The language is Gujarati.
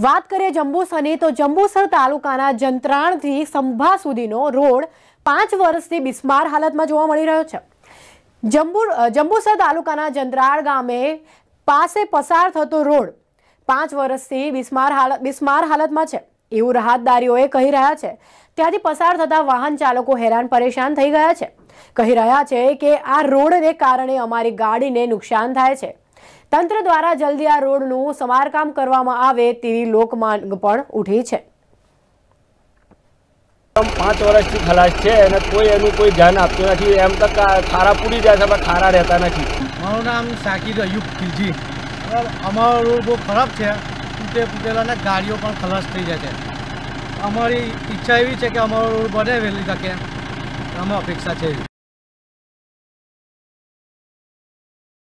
વાત કરીએ જંબુસરની તો જંબુસર તાલુકાના જંત્રાણથી સંભા સુધીનો રોડ પાંચ વર્ષથી બિસ્માર હાલતમાં જોવા મળી રહ્યો છે જંબુ જંબુસર તાલુકાના જંત્રાળ ગામે પાસે પસાર થતો રોડ પાંચ વર્ષથી બિસ્માર હાલ બિસ્માર હાલતમાં છે એવું રાહતદારીઓએ કહી રહ્યા છે ત્યાંથી પસાર થતા વાહન ચાલકો હેરાન પરેશાન થઈ ગયા છે કહી રહ્યા છે કે આ રોડને કારણે અમારી ગાડીને નુકસાન થાય છે તંત્ર દ્વારા જલ્દી આ રોડનું સમારકામ કરવામાં આવે તેવી લોકમાંગ પણ ઉઠી છે પાંચ વર્ષથી ખલાસ છે અને કોઈ એનું કોઈ ધ્યાન આપતું નથી એમ તો ખારા પૂરી જાય છે પણ ખારા રહેતા નથી મારું નામ સાકિર અયુબ ખિલજી અમારો રોડ બહુ ખરાબ છે તૂટે તૂટેલાના ગાડીઓ પણ ખલાસ થઈ જાય છે અમારી ઈચ્છા એવી છે કે અમારો રોડ બને વહેલી શકે એમાં અપેક્ષા છે